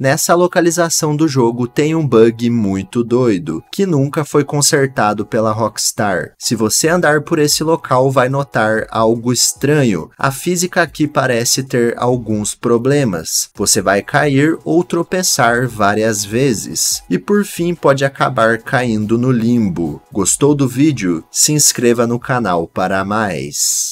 Nessa localização do jogo tem um bug muito doido, que nunca foi consertado pela Rockstar. Se você andar por esse local, vai notar algo estranho. A física aqui parece ter alguns problemas. Você vai cair ou tropeçar várias vezes. E por fim, pode acabar caindo no limbo. Gostou do vídeo? Se inscreva no canal para mais.